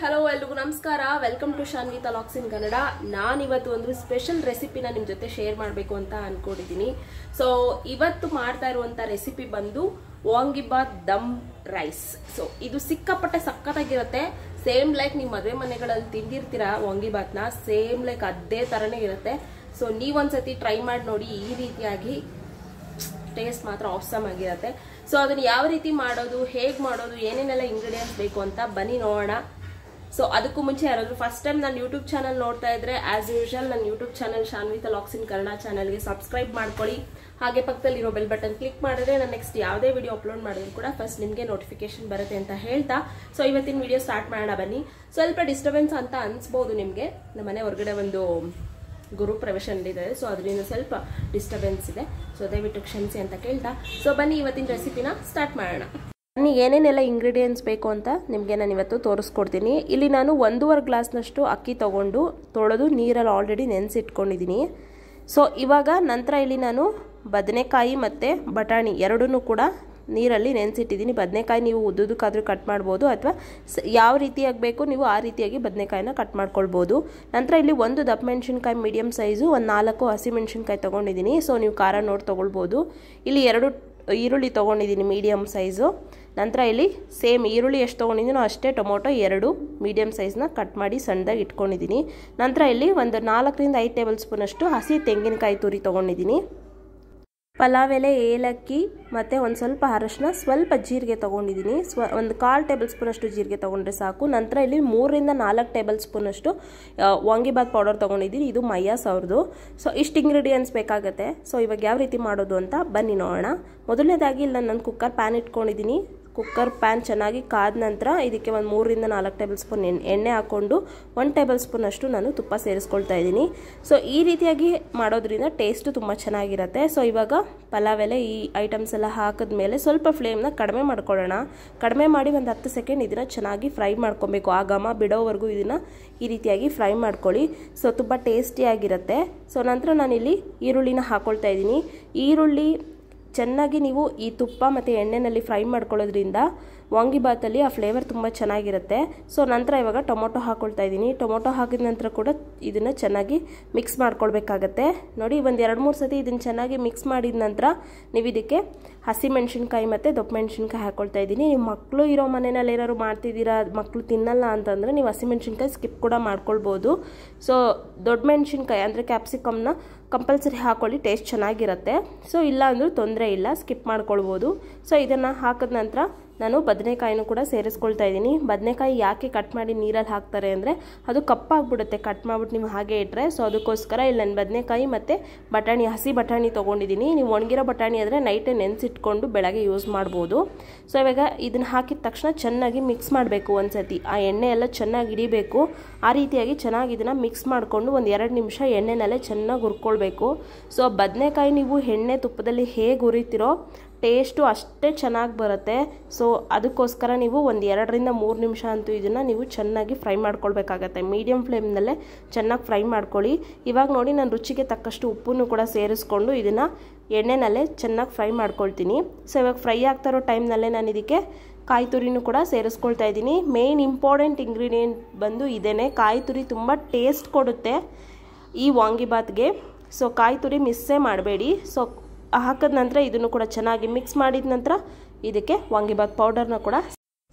hello ಎಲ್ರಿಗೂ ನಮಸ್ಕಾರ welcome to Shanvi talks in Kannada ನಾನಿವತ್ತು ಒಂದು ಸ್ಪೆಷಲ್ ರೆಸಿಪಿನ ನಿಮ್ಮ ಜೊತೆ ಶೇರ್ ಮಾಡಬೇಕು ಅಂತ ಅನ್ಕೊಂಡಿದ್ದೀನಿ ಸೊ ಇವತ್ತು ಮಾಡ್ತಾ ಇರುವಂಥ ರೆಸಿಪಿ ಬಂದು ವಾಂಗಿಬಾತ್ ದಮ್ ರೈಸ್ ಸೊ ಇದು ಸಿಕ್ಕಾಪಟ್ಟೆ ಸಕ್ಕತ್ತಾಗಿರುತ್ತೆ ಸೇಮ್ ಲೈಕ್ ನೀವು ಮದುವೆ ಮನೆಗಳಲ್ಲಿ ತಿಂದಿರ್ತೀರಾ ವಾಂಗಿಬಾತ್ನ ಸೇಮ್ ಲೈಕ್ ಅದೇ ಥರನೇ ಇರುತ್ತೆ ಸೊ ನೀವೊಂದ್ಸತಿ ಟ್ರೈ ಮಾಡಿ ನೋಡಿ ಈ ರೀತಿಯಾಗಿ ಟೇಸ್ಟ್ ಮಾತ್ರ ಆಸಮ್ ಆಗಿರುತ್ತೆ ಸೊ ಅದನ್ನ ಯಾವ ರೀತಿ ಮಾಡೋದು ಹೇಗೆ ಮಾಡೋದು ಏನೇನೆಲ್ಲ ಇಂಗ್ರೀಡಿಯೆಂಟ್ಸ್ ಬೇಕು ಅಂತ ಬನ್ನಿ ನೋಡೋಣ ಸೊ ಅದಕ್ಕೂ ಮುಂಚೆ ಯಾರಾದರೂ ಫಸ್ಟ್ ಟೈಮ್ ನಾನು ಯೂಟ್ಯೂಬ್ ಚಾನಲ್ ನೋಡ್ತಾ ಇದ್ರೆ ಆಸ್ ಯೂಶ್ವಲ್ ನನ್ನ ಯೂಟ್ಯೂಬ್ ಚಾನಲ್ ಶಾನ್ವಿತ ಲಾಕ್ಸಿನ್ ಕನ್ನಡ ಚಾನಲ್ಗೆ ಸಬ್ಸ್ಕ್ರೈಬ್ ಮಾಡ್ಕೊಳ್ಳಿ ಹಾಗೆ ಪಕ್ಕದಲ್ಲಿರೋ ಬೆಲ್ ಬಟನ್ ಕ್ಲಿಕ್ ಮಾಡಿದ್ರೆ ನಾನು ನೆಕ್ಸ್ಟ್ ಯಾವುದೇ ವಿಡಿಯೋ ಅಪ್ಲೋಡ್ ಮಾಡಿದ್ರು ಕೂಡ ಫಸ್ಟ್ ನಿಮಗೆ ನೋಟಿಫಿಕೇಶನ್ ಬರುತ್ತೆ ಅಂತ ಹೇಳ್ತಾ ಸೊ ಇವತ್ತಿನ ವಿಡಿಯೋ ಸ್ಟಾರ್ಟ್ ಮಾಡೋಣ ಬನ್ನಿ ಸ್ವಲ್ಪ ಡಿಸ್ಟರ್ಬೆನ್ಸ್ ಅಂತ ಅನಿಸ್ಬೋದು ನಿಮಗೆ ನಮ್ಮನೆ ಹೊರಗಡೆ ಒಂದು ಗುರು ಪ್ರವೇಶ ನೀಡಿದ್ದಾರೆ ಸೊ ಅದರಿಂದ ಸ್ವಲ್ಪ ಡಿಸ್ಟರ್ಬೆನ್ಸ್ ಇದೆ ಸೊ ದಯವಿಟ್ಟು ಕ್ಷಮಿಸಿ ಅಂತ ಕೇಳ್ತಾ ಸೊ ಬನ್ನಿ ಇವತ್ತಿನ ರೆಸಿಪಿನ ಸ್ಟಾರ್ಟ್ ಮಾಡೋಣ ನನಗೆ ಏನೇನೆಲ್ಲ ಇಂಗ್ರೀಡಿಯೆಂಟ್ಸ್ ಬೇಕು ಅಂತ ನಿಮಗೆ ನಾನು ಇವತ್ತು ತೋರಿಸ್ಕೊಡ್ತೀನಿ ಇಲ್ಲಿ ನಾನು ಒಂದೂವರೆ ಗ್ಲಾಸ್ನಷ್ಟು ಅಕ್ಕಿ ತೊಗೊಂಡು ತೊಳೆದು ನೀರಲ್ಲಿ ಆಲ್ರೆಡಿ ನೆನೆಸಿಟ್ಕೊಂಡಿದ್ದೀನಿ ಸೊ ಇವಾಗ ನಂತರ ಇಲ್ಲಿ ನಾನು ಬದನೆಕಾಯಿ ಮತ್ತು ಬಟಾಣಿ ಎರಡೂ ಕೂಡ ನೀರಲ್ಲಿ ನೆನೆಸಿಟ್ಟಿದ್ದೀನಿ ಬದನೆಕಾಯಿ ನೀವು ಉದ್ದುದಕ್ಕಾದರೂ ಕಟ್ ಮಾಡ್ಬೋದು ಅಥವಾ ಯಾವ ರೀತಿಯಾಗಿ ಬೇಕು ನೀವು ಆ ರೀತಿಯಾಗಿ ಬದನೆಕಾಯಿನ ಕಟ್ ಮಾಡ್ಕೊಳ್ಬೋದು ನಂತರ ಇಲ್ಲಿ ಒಂದು ದಪ್ಪ ಮೆಣಸಿನ್ಕಾಯಿ ಮೀಡಿಯಮ್ ಸೈಜು ಒಂದು ನಾಲ್ಕು ಹಸಿಮೆಣ್ಸಿನ್ಕಾಯಿ ತೊಗೊಂಡಿದ್ದೀನಿ ಸೊ ನೀವು ಖಾರ ನೋಡಿ ತೊಗೊಳ್ಬೋದು ಇಲ್ಲಿ ಎರಡು ಈರುಳ್ಳಿ ತೊಗೊಂಡಿದ್ದೀನಿ ಮೀಡಿಯಮ್ ಸೈಜು ನಂತರ ಇಲ್ಲಿ ಸೇಮ್ ಈರುಳ್ಳಿ ಎಷ್ಟು ತೊಗೊಂಡಿದ್ದೀನೋ ಅಷ್ಟೇ ಟೊಮೊಟೊ ಎರಡು ಮೀಡಿಯಮ್ ಸೈಜ್ನ ಕಟ್ ಮಾಡಿ ಸಣ್ಣದಾಗಿ ಇಟ್ಕೊಂಡಿದ್ದೀನಿ ನಂತರ ಇಲ್ಲಿ ಒಂದು ನಾಲ್ಕರಿಂದ ಐದು ಟೇಬಲ್ ಸ್ಪೂನಷ್ಟು ಹಸಿ ತೆಂಗಿನಕಾಯಿ ತುರಿ ತೊಗೊಂಡಿದ್ದೀನಿ ಪಲಾವ್ ಎಲೆ ಏಲಕ್ಕಿ ಮತ್ತು ಒಂದು ಸ್ವಲ್ಪ ಅರಶಿನ ಸ್ವಲ್ಪ ಜೀರಿಗೆ ತೊಗೊಂಡಿದ್ದೀನಿ ಸ್ವ ಒಂದು ಕಾಲು ಟೇಬಲ್ ಸ್ಪೂನಷ್ಟು ಜೀರಿಗೆ ತೊಗೊಂಡ್ರೆ ಸಾಕು ನಂತರ ಇಲ್ಲಿ ಮೂರರಿಂದ ನಾಲ್ಕು ಟೇಬಲ್ ಸ್ಪೂನಷ್ಟು ವಾಂಗಿಬಾತ್ ಪೌಡರ್ ತೊಗೊಂಡಿದ್ದೀನಿ ಇದು ಮೈಯಾಸ್ ಅವ್ರದ್ದು ಸೊ ಇಷ್ಟು ಇಂಗ್ರೀಡಿಯೆಂಟ್ಸ್ ಬೇಕಾಗುತ್ತೆ ಸೊ ಇವಾಗ ಯಾವ ರೀತಿ ಮಾಡೋದು ಅಂತ ಬನ್ನಿ ನೋಡೋಣ ಮೊದಲನೇದಾಗಿ ಇಲ್ಲಿ ನಾನು ಕುಕ್ಕರ್ ಪ್ಯಾನ್ ಇಟ್ಕೊಂಡಿದ್ದೀನಿ ಕುಕ್ಕರ್ ಪ್ಯಾನ್ ಚೆನ್ನಾಗಿ ಕಾದ ನಂತರ ಇದಕ್ಕೆ ಒಂದು ಮೂರರಿಂದ ನಾಲ್ಕು ಟೇಬಲ್ ಸ್ಪೂನ್ ಎಣ್ಣೆ ಹಾಕ್ಕೊಂಡು ಒಂದು ಟೇಬಲ್ ಸ್ಪೂನಷ್ಟು ನಾನು ತುಪ್ಪ ಸೇರಿಸ್ಕೊಳ್ತಾ ಇದ್ದೀನಿ ಸೊ ಈ ರೀತಿಯಾಗಿ ಮಾಡೋದ್ರಿಂದ ಟೇಸ್ಟು ತುಂಬ ಚೆನ್ನಾಗಿರುತ್ತೆ ಸೊ ಇವಾಗ ಪಲಾವ್ ಎಲೆ ಈ ಐಟಮ್ಸ್ ಎಲ್ಲ ಹಾಕಿದ ಮೇಲೆ ಸ್ವಲ್ಪ ಫ್ಲೇಮ್ನ ಕಡಿಮೆ ಮಾಡ್ಕೊಳ್ಳೋಣ ಕಡಿಮೆ ಮಾಡಿ ಒಂದು ಹತ್ತು ಸೆಕೆಂಡ್ ಇದನ್ನು ಚೆನ್ನಾಗಿ ಫ್ರೈ ಮಾಡ್ಕೊಬೇಕು ಆ ಘಮ ಬಿಡೋವರೆಗೂ ಇದನ್ನು ಈ ರೀತಿಯಾಗಿ ಫ್ರೈ ಮಾಡ್ಕೊಳ್ಳಿ ಸೊ ತುಂಬ ಟೇಸ್ಟಿಯಾಗಿರುತ್ತೆ ಸೊ ನಂತರ ನಾನಿಲ್ಲಿ ಈರುಳ್ಳಿನ ಹಾಕ್ಕೊಳ್ತಾ ಇದ್ದೀನಿ ಈರುಳ್ಳಿ ಚೆನ್ನಾಗಿ ನೀವು ಈ ತುಪ್ಪ ಮತ್ತು ಎಣ್ಣೆಯಲ್ಲಿ ಫ್ರೈ ಮಾಡ್ಕೊಳ್ಳೋದ್ರಿಂದ ವಾಂಗಿಬಾತಲ್ಲಿ ಆ ಫ್ಲೇವರ್ ತುಂಬ ಚೆನ್ನಾಗಿರುತ್ತೆ ಸೊ ನಂತರ ಇವಾಗ ಟೊಮೊಟೊ ಹಾಕ್ಕೊಳ್ತಾ ಇದ್ದೀನಿ ಟೊಮೊಟೊ ಹಾಕಿದ ನಂತರ ಕೂಡ ಇದನ್ನು ಚೆನ್ನಾಗಿ ಮಿಕ್ಸ್ ಮಾಡ್ಕೊಳ್ಬೇಕಾಗತ್ತೆ ನೋಡಿ ಒಂದು ಎರಡು ಮೂರು ಸತಿ ಇದನ್ನು ಚೆನ್ನಾಗಿ ಮಿಕ್ಸ್ ಮಾಡಿದ ನಂತರ ನೀವು ಇದಕ್ಕೆ ಹಸಿ ಮತ್ತು ದೊಪ್ಪ ಮೆಣಸಿನ್ಕಾಯಿ ಹಾಕ್ಕೊಳ್ತಾ ಇದ್ದೀನಿ ನೀವು ಮಕ್ಕಳು ಇರೋ ಮನೆಯಲ್ಲಿ ಏನಾದ್ರು ಮಾಡ್ತಿದ್ದೀರಾ ಮಕ್ಕಳು ತಿನ್ನಲ್ಲ ಅಂತಂದರೆ ನೀವು ಹಸಿ ಸ್ಕಿಪ್ ಕೂಡ ಮಾಡ್ಕೊಳ್ಬೋದು ಸೊ ದೊಡ್ಡ ಮೆಣಸಿನ್ಕಾಯಿ ಅಂದರೆ ಕ್ಯಾಪ್ಸಿಕಮ್ನ ಕಂಪಲ್ಸರಿ ಹಾಕ್ಕೊಳ್ಳಿ ಟೇಸ್ಟ್ ಚೆನ್ನಾಗಿರುತ್ತೆ ಸೊ ಇಲ್ಲ ಅಂದರೂ ತೊಂದರೆ ಇಲ್ಲ ಸ್ಕಿಪ್ ಮಾಡ್ಕೊಳ್ಬೋದು ಸೊ ಇದನ್ನು ಹಾಕಿದ ನಂತರ ನಾನು ಬದನೆಕಾಯಿನೂ ಕೂಡ ಸೇರಿಸ್ಕೊಳ್ತಾ ಇದ್ದೀನಿ ಬದನೆಕಾಯಿ ಯಾಕೆ ಕಟ್ ಮಾಡಿ ನೀರಲ್ಲಿ ಹಾಕ್ತಾರೆ ಅಂದರೆ ಅದು ಕಪ್ಪಾಗ್ಬಿಡುತ್ತೆ ಕಟ್ ಮಾಡಿಬಿಟ್ಟು ನೀವು ಹಾಗೆ ಇಟ್ಟರೆ ಸೊ ಅದಕ್ಕೋಸ್ಕರ ಇಲ್ಲಿ ನಾನು ಬದನೆಕಾಯಿ ಮತ್ತು ಬಟಾಣಿ ಹಸಿ ಬಟಾಣಿ ತೊಗೊಂಡಿದ್ದೀನಿ ನೀವು ಒಣಗಿರೋ ಬಟಾಣಿ ಆದರೆ ನೈಟೇ ನೆನೆಸಿಟ್ಕೊಂಡು ಬೆಳಗ್ಗೆ ಯೂಸ್ ಮಾಡ್ಬೋದು ಸೊ ಇವಾಗ ಇದನ್ನು ಹಾಕಿದ ತಕ್ಷಣ ಚೆನ್ನಾಗಿ ಮಿಕ್ಸ್ ಮಾಡಬೇಕು ಒಂದು ಸತಿ ಆ ಎಣ್ಣೆ ಎಲ್ಲ ಚೆನ್ನಾಗಿ ಹಿಡಿಬೇಕು ಆ ರೀತಿಯಾಗಿ ಚೆನ್ನಾಗಿ ಇದನ್ನು ಮಿಕ್ಸ್ ಮಾಡಿಕೊಂಡು ಒಂದು ಎರಡು ನಿಮಿಷ ಎಣ್ಣೆನಲ್ಲೇ ಚೆನ್ನಾಗಿ ಹುರ್ಕೊಳ್ಬೇಕು ಸೊ ಬದನೆಕಾಯಿ ನೀವು ಎಣ್ಣೆ ತುಪ್ಪದಲ್ಲಿ ಹೇಗೆ ಉರಿತಿರೋ ಟೇಸ್ಟು ಅಷ್ಟೇ ಚೆನ್ನಾಗಿ ಬರುತ್ತೆ ಸೊ ಅದಕ್ಕೋಸ್ಕರ ನೀವು ಒಂದು ಎರಡರಿಂದ ಮೂರು ನಿಮಿಷ ಅಂತೂ ಇದನ್ನು ನೀವು ಚೆನ್ನಾಗಿ ಫ್ರೈ ಮಾಡ್ಕೊಳ್ಬೇಕಾಗತ್ತೆ ಮೀಡಿಯಮ್ ಫ್ಲೇಮ್ನಲ್ಲೇ ಚೆನ್ನಾಗಿ ಫ್ರೈ ಮಾಡ್ಕೊಳ್ಳಿ ಇವಾಗ ನೋಡಿ ನಾನು ರುಚಿಗೆ ತಕ್ಕಷ್ಟು ಉಪ್ಪನ್ನು ಕೂಡ ಸೇರಿಸ್ಕೊಂಡು ಇದನ್ನು ಎಣ್ಣೆನಲ್ಲೇ ಚೆನ್ನಾಗಿ ಫ್ರೈ ಮಾಡ್ಕೊಳ್ತೀನಿ ಸೊ ಇವಾಗ ಫ್ರೈ ಆಗ್ತಾ ಇರೋ ಟೈಮ್ನಲ್ಲೇ ನಾನು ಇದಕ್ಕೆ ಕಾಯಿ ತುರಿನೂ ಕೂಡ ಸೇರಿಸ್ಕೊಳ್ತಾ ಇದ್ದೀನಿ ಮೇನ್ ಇಂಪಾರ್ಟೆಂಟ್ ಇಂಗ್ರೀಡಿಯೆಂಟ್ ಬಂದು ಇದೇ ಕಾಯಿ ತುರಿ ತುಂಬ ಟೇಸ್ಟ್ ಕೊಡುತ್ತೆ ಈ ವಾಂಗಿಬಾತ್ಗೆ ಸೊ ಕಾಯಿ ತುರಿ ಮಿಸ್ಸೇ ಮಾಡಬೇಡಿ ಸೊ ಹಾಕಿದ ನಂತರ ಇದನ್ನು ಕೂಡ ಚೆನ್ನಾಗಿ ಮಿಕ್ಸ್ ಮಾಡಿದ ನಂತರ ಇದಕ್ಕೆ ವಾಂಗಿಬಾತ್ ಪೌಡರ್ನ ಕೂಡ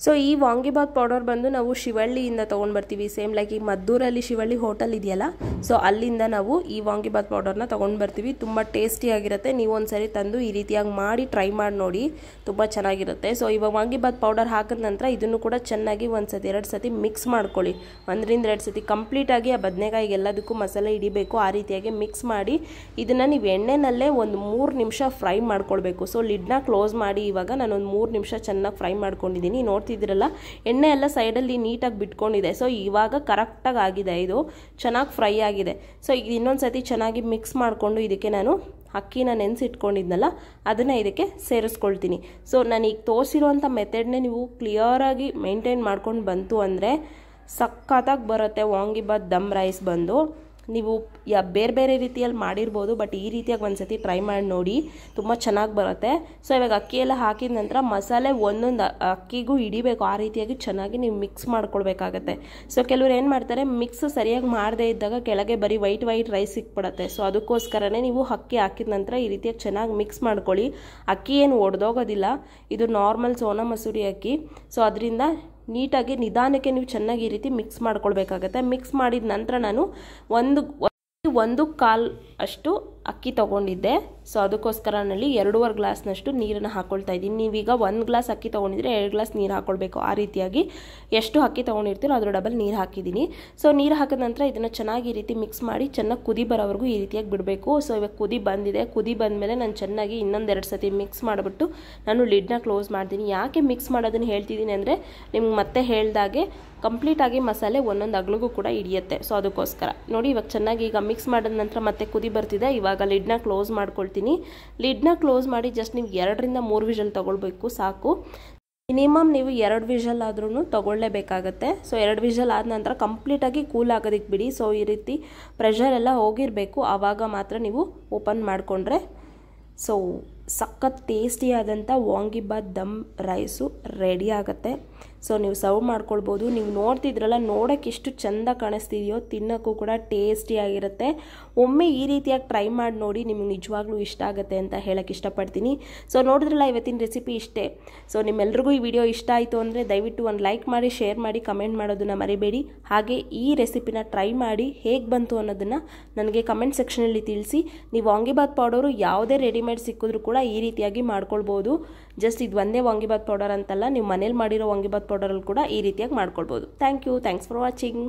ಸೊ ಈ ವಾಂಗಿಬಾತ್ ಪೌಡರ್ ಬಂದು ನಾವು ಶಿವಳ್ಳಿಯಿಂದ ತೊಗೊಂಡು ಬರ್ತೀವಿ ಸೇಮ್ ಲೈಕ್ ಈ ಮದ್ದೂರಲ್ಲಿ ಶಿವಳ್ಳಿ ಹೋಟೆಲ್ ಇದೆಯಲ್ಲ ಸೊ ಅಲ್ಲಿಂದ ನಾವು ಈ ವಾಂಗಿಬಾತ್ ಪೌಡರ್ನ ತೊಗೊಂಡು ಬರ್ತೀವಿ ತುಂಬ ಟೇಸ್ಟಿಯಾಗಿರುತ್ತೆ ಸರಿ ತಂದು ಈ ರೀತಿಯಾಗಿ ಮಾಡಿ ಟ್ರೈ ಮಾಡಿ ನೋಡಿ ತುಂಬ ಚೆನ್ನಾಗಿರುತ್ತೆ ಸೊ ಇವಾಗ ವಾಂಗಿಬಾತ್ ಪೌಡರ್ ಹಾಕಿದ ನಂತರ ಇದನ್ನು ಕೂಡ ಚೆನ್ನಾಗಿ ಒಂದು ಸತಿ ಎರಡು ಸತಿ ಮಿಕ್ಸ್ ಮಾಡ್ಕೊಳ್ಳಿ ಒಂದರಿಂದ ಎರಡು ಸತಿ ಕಂಪ್ಲೀಟಾಗಿ ಆ ಬದನೆಕಾಯಿ ಎಲ್ಲದಕ್ಕೂ ಮಸಾಲೆ ಹಿಡಿಬೇಕು ಆ ರೀತಿಯಾಗಿ ಮಿಕ್ಸ್ ಮಾಡಿ ಇದನ್ನು ನೀವು ಎಣ್ಣೆನಲ್ಲೇ ಒಂದು ಮೂರು ನಿಮಿಷ ಫ್ರೈ ಮಾಡ್ಕೊಳ್ಬೇಕು ಸೊ ಲಿಡ್ನ ಕ್ಲೋಸ್ ಮಾಡಿ ಇವಾಗ ನಾನು ಒಂದು ಮೂರು ನಿಮಿಷ ಚೆನ್ನಾಗಿ ಫ್ರೈ ಮಾಡ್ಕೊಂಡಿದ್ದೀನಿ ನೋಡಿ ನೋಡ್ತಿದ್ದೀರಲ್ಲ ಎಣ್ಣೆ ಎಲ್ಲ ಸೈಡಲ್ಲಿ ನೀಟಾಗಿ ಬಿಟ್ಕೊಂಡಿದೆ ಸೊ ಇವಾಗ ಕರೆಕ್ಟಾಗಿ ಆಗಿದೆ ಇದು ಚೆನ್ನಾಗಿ ಫ್ರೈ ಆಗಿದೆ ಸೊ ಈಗ ಇನ್ನೊಂದು ಸತಿ ಚೆನ್ನಾಗಿ ಮಿಕ್ಸ್ ಮಾಡಿಕೊಂಡು ಇದಕ್ಕೆ ನಾನು ಅಕ್ಕಿನ ನೆನೆಸಿಟ್ಕೊಂಡಿದ್ನಲ್ಲ ಅದನ್ನು ಇದಕ್ಕೆ ಸೇರಿಸ್ಕೊಳ್ತೀನಿ ಸೊ ನಾನು ಈಗ ತೋರಿಸಿರುವಂಥ ಮೆಥಡ್ನೇ ನೀವು ಕ್ಲಿಯರಾಗಿ ಮೇಂಟೈನ್ ಮಾಡ್ಕೊಂಡು ಬಂತು ಅಂದರೆ ಸಖತ್ತಾಗಿ ಬರುತ್ತೆ ವಾಂಗಿಬಾತ್ ದಮ್ ರೈಸ್ ಬಂದು ನೀವು ಯಾ ಬೇರೆ ಬೇರೆ ರೀತಿಯಲ್ಲಿ ಮಾಡಿರ್ಬೋದು ಬಟ್ ಈ ರೀತಿಯಾಗಿ ಒಂದು ಸತಿ ಟ್ರೈ ಮಾಡಿ ನೋಡಿ ತುಂಬ ಚೆನ್ನಾಗಿ ಬರುತ್ತೆ ಸೊ ಇವಾಗ ಅಕ್ಕಿ ಎಲ್ಲ ಹಾಕಿದ ನಂತರ ಮಸಾಲೆ ಒಂದೊಂದು ಅಕ್ಕಿಗೂ ಹಿಡಿಬೇಕು ಆ ರೀತಿಯಾಗಿ ಚೆನ್ನಾಗಿ ನೀವು ಮಿಕ್ಸ್ ಮಾಡ್ಕೊಳ್ಬೇಕಾಗತ್ತೆ ಸೊ ಕೆಲವರು ಏನು ಮಾಡ್ತಾರೆ ಮಿಕ್ಸ್ ಸರಿಯಾಗಿ ಮಾಡದೇ ಇದ್ದಾಗ ಕೆಳಗೆ ಬರೀ ವೈಟ್ ವೈಟ್ ರೈಸ್ ಸಿಕ್ಬಿಡತ್ತೆ ಸೊ ಅದಕ್ಕೋಸ್ಕರನೇ ನೀವು ಅಕ್ಕಿ ಹಾಕಿದ ನಂತರ ಈ ರೀತಿಯಾಗಿ ಚೆನ್ನಾಗಿ ಮಿಕ್ಸ್ ಮಾಡ್ಕೊಳ್ಳಿ ಅಕ್ಕಿ ಏನು ಒಡೆದೋಗೋದಿಲ್ಲ ಇದು ನಾರ್ಮಲ್ ಸೋನಾ ಮಸೂರಿ ಅಕ್ಕಿ ಸೊ ಅದರಿಂದ ನೀಟಾಗಿ ನಿಧಾನಕ್ಕೆ ನೀವು ಚೆನ್ನಾಗಿ ಈ ರೀತಿ ಮಿಕ್ಸ್ ಮಾಡ್ಕೊಳ್ಬೇಕಾಗತ್ತೆ ಮಿಕ್ಸ್ ಮಾಡಿದ ನಂತರ ನಾನು ಒಂದು ಒಂದು ಕಾಲು ಅಷ್ಟು ಅಕ್ಕಿ ತೊಗೊಂಡಿದ್ದೆ ಸೊ ಅದಕ್ಕೋಸ್ಕರ ನಲ್ಲಿ ಎರಡೂವರೆ ಗ್ಲಾಸ್ನಷ್ಟು ನೀರನ್ನು ಹಾಕೊಳ್ತಾ ಇದ್ದೀನಿ ನೀವೀಗ ಒಂದು ಗ್ಲಾಸ್ ಅಕ್ಕಿ ತೊಗೊಂಡಿದ್ರೆ ಎರಡು ಗ್ಲಾಸ್ ನೀರು ಹಾಕೊಳ್ಬೇಕು ಆ ರೀತಿಯಾಗಿ ಎಷ್ಟು ಅಕ್ಕಿ ತೊಗೊಂಡಿರ್ತೀರೋ ಅದರ ಡಬಲ್ ನೀರು ಹಾಕಿದ್ದೀನಿ ಸೊ ನೀರು ಹಾಕಿದ ನಂತರ ಇದನ್ನು ಚೆನ್ನಾಗಿ ಈ ರೀತಿ ಮಿಕ್ಸ್ ಮಾಡಿ ಚೆನ್ನಾಗಿ ಕುದಿ ಬರೋವರೆಗೂ ಈ ರೀತಿಯಾಗಿ ಬಿಡಬೇಕು ಸೊ ಇವಾಗ ಕುದಿ ಬಂದಿದೆ ಕುದಿ ಬಂದ ಮೇಲೆ ನಾನು ಚೆನ್ನಾಗಿ ಇನ್ನೊಂದೆರಡು ಸತಿ ಮಿಕ್ಸ್ ಮಾಡಿಬಿಟ್ಟು ನಾನು ಲಿಡ್ನ ಕ್ಲೋಸ್ ಮಾಡ್ತೀನಿ ಯಾಕೆ ಮಿಕ್ಸ್ ಮಾಡೋದನ್ನು ಹೇಳ್ತಿದ್ದೀನಿ ಅಂದರೆ ನಿಮ್ಗೆ ಮತ್ತೆ ಹೇಳ್ದಾಗೆ ಕಂಪ್ಲೀಟಾಗಿ ಮಸಾಲೆ ಒಂದೊಂದು ಅಗ್ಲಿಗೂ ಕೂಡ ಹಿಡಿಯುತ್ತೆ ಸೊ ಅದಕ್ಕೋಸ್ಕರ ನೋಡಿ ಇವಾಗ ಚೆನ್ನಾಗಿ ಈಗ ಮಿಕ್ಸ್ ಮಾಡಿದ ನಂತರ ಮತ್ತೆ ಕುದಿ ಬರ್ತಿದೆ ಇವಾಗ ಇವಾಗ ಲಿಡ್ನ ಕ್ಲೋಸ್ ಮಾಡ್ಕೊಳ್ತೀನಿ ಲಿಡ್ನ ಕ್ಲೋಸ್ ಮಾಡಿ ಜಸ್ಟ್ ನೀವು ಎರಡರಿಂದ ಮೂರು ವಿಷಲ್ ತೊಗೊಳ್ಬೇಕು ಸಾಕು ಮಿನಿಮಮ್ ನೀವು ಎರಡು ವಿಷಲ್ ಆದ್ರೂ ತೊಗೊಳ್ಳೇಬೇಕಾಗತ್ತೆ ಸೊ ಎರಡು ವಿಷಲ್ ಆದ ನಂತರ ಕಂಪ್ಲೀಟಾಗಿ ಕೂಲ್ ಆಗೋದಕ್ಕೆ ಬಿಡಿ ಸೊ ಈ ರೀತಿ ಪ್ರೆಷರ್ ಎಲ್ಲ ಹೋಗಿರಬೇಕು ಆವಾಗ ಮಾತ್ರ ನೀವು ಓಪನ್ ಮಾಡಿಕೊಂಡ್ರೆ ಸೊ ಸಖತ್ ಟೇಸ್ಟಿಯಾದಂಥ ವಾಂಗಿಬಾತ್ ದಮ್ ರೈಸು ರೆಡಿ ಆಗುತ್ತೆ ಸೊ ನೀವು ಸರ್ವ್ ಮಾಡ್ಕೊಳ್ಬೋದು ನೀವು ನೋಡ್ತಿದ್ರಲ್ಲ ನೋಡೋಕ್ಕೆ ಎಷ್ಟು ಚೆಂದ ಕಾಣಿಸ್ತಿದೆಯೋ ತಿನ್ನೋಕ್ಕೂ ಕೂಡ ಟೇಸ್ಟಿಯಾಗಿರುತ್ತೆ ಒಮ್ಮೆ ಈ ರೀತಿಯಾಗಿ ಟ್ರೈ ಮಾಡಿ ನೋಡಿ ನಿಮಗೆ ನಿಜವಾಗ್ಲೂ ಇಷ್ಟ ಆಗುತ್ತೆ ಅಂತ ಹೇಳೋಕ್ಕೆ ಇಷ್ಟಪಡ್ತೀನಿ ಸೊ ನೋಡಿದ್ರಲ್ಲ ಇವತ್ತಿನ ರೆಸಿಪಿ ಇಷ್ಟೇ ಸೊ ನಿಮ್ಮೆಲ್ರಿಗೂ ಈ ವಿಡಿಯೋ ಇಷ್ಟ ಆಯಿತು ಅಂದರೆ ದಯವಿಟ್ಟು ಒಂದು ಲೈಕ್ ಮಾಡಿ ಶೇರ್ ಮಾಡಿ ಕಮೆಂಟ್ ಮಾಡೋದನ್ನು ಮರಿಬೇಡಿ ಹಾಗೆ ಈ ರೆಸಿಪಿನ ಟ್ರೈ ಮಾಡಿ ಹೇಗೆ ಬಂತು ಅನ್ನೋದನ್ನು ನನಗೆ ಕಮೆಂಟ್ ಸೆಕ್ಷನಲ್ಲಿ ತಿಳಿಸಿ ನೀವು ವಾಂಗಿಬಾತ್ ಪೌಡರು ಯಾವುದೇ ರೆಡಿಮೇಡ್ ಸಿಕ್ಕಿದ್ರು ಕೂಡ ಕೂಡ ಈ ರೀತಿಯಾಗಿ ಮಾಡ್ಕೊಳ್ಬೋದು ಜಸ್ಟ್ ಇದು ಒಂದೇ ವಾಂಗಿಬಾತ್ ಪೌಡರ್ ಅಂತಲ್ಲ ನೀವು ಮನೇಲಿ ಮಾಡಿರೋ ವಾಂಗಿಬಾತ್ ಪೌಡರಲ್ಲಿ ಕೂಡ ಈ ರೀತಿಯಾಗಿ ಮಾಡ್ಕೊಳ್ಬೋದು thank you thanks for watching